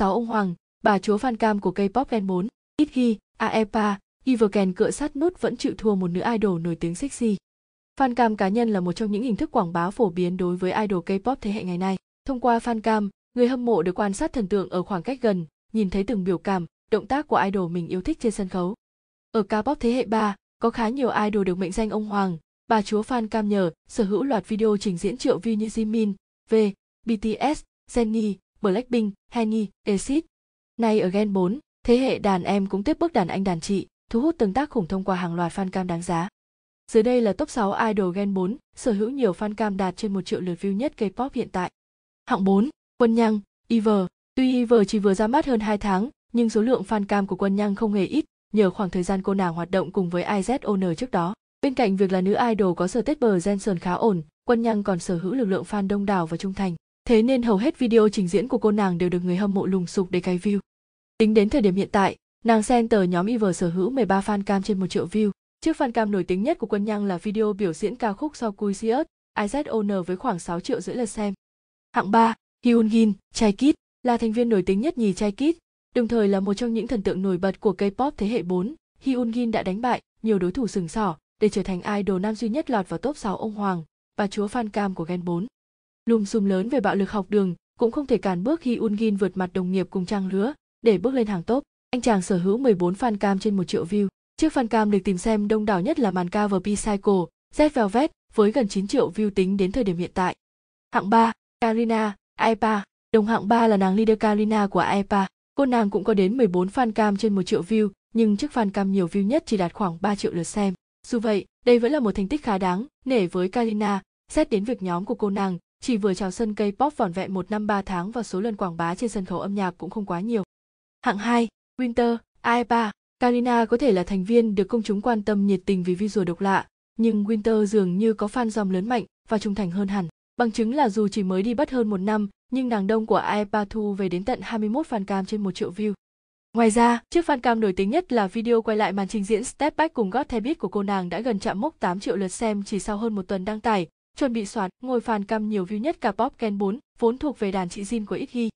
sáu ông hoàng bà chúa fan cam của K-pop Gen 4, ít ghi, Aepa, Everken cựa sát nút vẫn chịu thua một nữ idol nổi tiếng sexy. Fan cam cá nhân là một trong những hình thức quảng bá phổ biến đối với idol K-pop thế hệ ngày nay. Thông qua fan cam, người hâm mộ được quan sát thần tượng ở khoảng cách gần, nhìn thấy từng biểu cảm, động tác của idol mình yêu thích trên sân khấu. Ở K-pop thế hệ 3, có khá nhiều idol được mệnh danh ông hoàng, bà chúa fan cam nhờ sở hữu loạt video trình diễn triệu view như Jimin, V, BTS, Jennie, Blackpink, Henny, Acid. Nay ở Gen 4, thế hệ đàn em cũng tiếp bước đàn anh đàn chị, thu hút tương tác khủng thông qua hàng loạt fan cam đáng giá. Dưới đây là top 6 idol Gen 4 sở hữu nhiều fan cam đạt trên 1 triệu lượt view nhất K-pop hiện tại. Hạng 4, Quân Nhăng, Ever. Tuy Ever chỉ vừa ra mắt hơn 2 tháng, nhưng số lượng fan cam của Quân Nhăng không hề ít nhờ khoảng thời gian cô nàng hoạt động cùng với IZON trước đó. Bên cạnh việc là nữ idol có sở tết bờ Jensen khá ổn, Quân Nhăng còn sở hữu lực lượng fan đông đảo và trung thành thế nên hầu hết video trình diễn của cô nàng đều được người hâm mộ lùng sục để cày view. Tính đến thời điểm hiện tại, nàng center nhóm Ever sở hữu 13 fan cam trên 1 triệu view. Chiếc fan cam nổi tiếng nhất của quân nhang là video biểu diễn ca khúc sau Cuisius, IZON với khoảng 6 triệu rưỡi lượt xem. Hạng 3, Hyunjin Gin, Chai Kid, là thành viên nổi tiếng nhất nhì Chai Kid, đồng thời là một trong những thần tượng nổi bật của K-pop thế hệ 4. Hyunjin đã đánh bại nhiều đối thủ sừng sỏ để trở thành idol nam duy nhất lọt vào top 6 ông hoàng, và chúa fan cam của Gen 4 lùm xùm lớn về bạo lực học đường cũng không thể cản bước khi Ungin vượt mặt đồng nghiệp cùng trang lứa để bước lên hàng top. Anh chàng sở hữu 14 fan cam trên 1 triệu view. Chiếc fan cam được tìm xem đông đảo nhất là màn cover P-Cycle, Z Velvet với gần 9 triệu view tính đến thời điểm hiện tại. Hạng 3, Karina, Aipa. Đồng hạng 3 là nàng leader Karina của Aipa. Cô nàng cũng có đến 14 fan cam trên 1 triệu view, nhưng chiếc fan cam nhiều view nhất chỉ đạt khoảng 3 triệu lượt xem. Dù vậy, đây vẫn là một thành tích khá đáng nể với Karina, xét đến việc nhóm của cô nàng chỉ vừa chào sân cây pop vỏn vẹn một năm 3 tháng và số lần quảng bá trên sân khấu âm nhạc cũng không quá nhiều. Hạng 2, Winter, AE3, Karina có thể là thành viên được công chúng quan tâm nhiệt tình vì visual độc lạ, nhưng Winter dường như có fan dòng lớn mạnh và trung thành hơn hẳn. Bằng chứng là dù chỉ mới đi bắt hơn một năm, nhưng nàng đông của AEPA thu về đến tận 21 fan cam trên 1 triệu view. Ngoài ra, chiếc fan cam nổi tiếng nhất là video quay lại màn trình diễn Step Back cùng God Habit của cô nàng đã gần chạm mốc 8 triệu lượt xem chỉ sau hơn một tuần đăng tải, chuẩn bị soạt ngôi fan cam nhiều view nhất cả pop Ken 4, vốn thuộc về đàn chị Jin của Ít Ghi.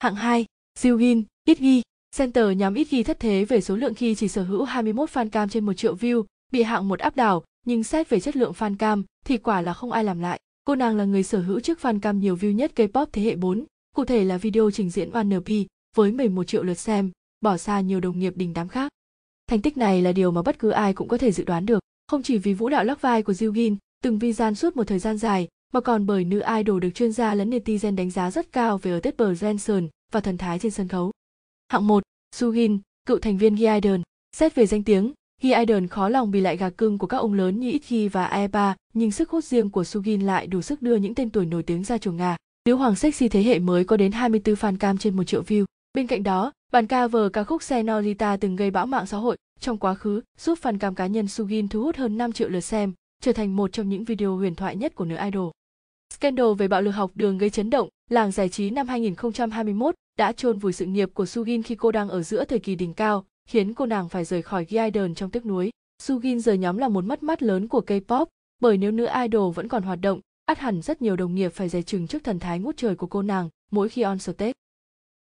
Hạng 2, Jill Gin, Ít Ghi, Center nhóm Ít Ghi thất thế về số lượng khi chỉ sở hữu 21 fan cam trên 1 triệu view, bị hạng một áp đảo, nhưng xét về chất lượng fan cam thì quả là không ai làm lại. Cô nàng là người sở hữu chiếc fan cam nhiều view nhất K-pop thế hệ 4, cụ thể là video trình diễn One với 11 triệu lượt xem, bỏ xa nhiều đồng nghiệp đình đám khác. Thành tích này là điều mà bất cứ ai cũng có thể dự đoán được, không chỉ vì vũ đạo lắc vai của Jill Gin, từng vi gian suốt một thời gian dài, mà còn bởi nữ idol được chuyên gia lẫn netizen đánh giá rất cao về ở tết bờ Jensen và thần thái trên sân khấu. Hạng 1, Sugin, cựu thành viên Gi Idol. Xét về danh tiếng, Gi Idol khó lòng bị lại gà cưng của các ông lớn như Itki và Aeba, nhưng sức hút riêng của Sugin lại đủ sức đưa những tên tuổi nổi tiếng ra chuồng ngà. Nữ hoàng sexy thế hệ mới có đến 24 fan cam trên một triệu view. Bên cạnh đó, bản cover ca khúc Senorita từng gây bão mạng xã hội trong quá khứ, giúp fan cam cá nhân Sugin thu hút hơn 5 triệu lượt xem trở thành một trong những video huyền thoại nhất của nữ idol. Scandal về bạo lực học đường gây chấn động, làng giải trí năm 2021 đã chôn vùi sự nghiệp của Sugin khi cô đang ở giữa thời kỳ đỉnh cao, khiến cô nàng phải rời khỏi idol trong tiếc nuối. Sugin rời nhóm là một mất mát lớn của K-pop, bởi nếu nữ idol vẫn còn hoạt động, ắt hẳn rất nhiều đồng nghiệp phải dè chừng trước thần thái ngút trời của cô nàng mỗi khi on stage.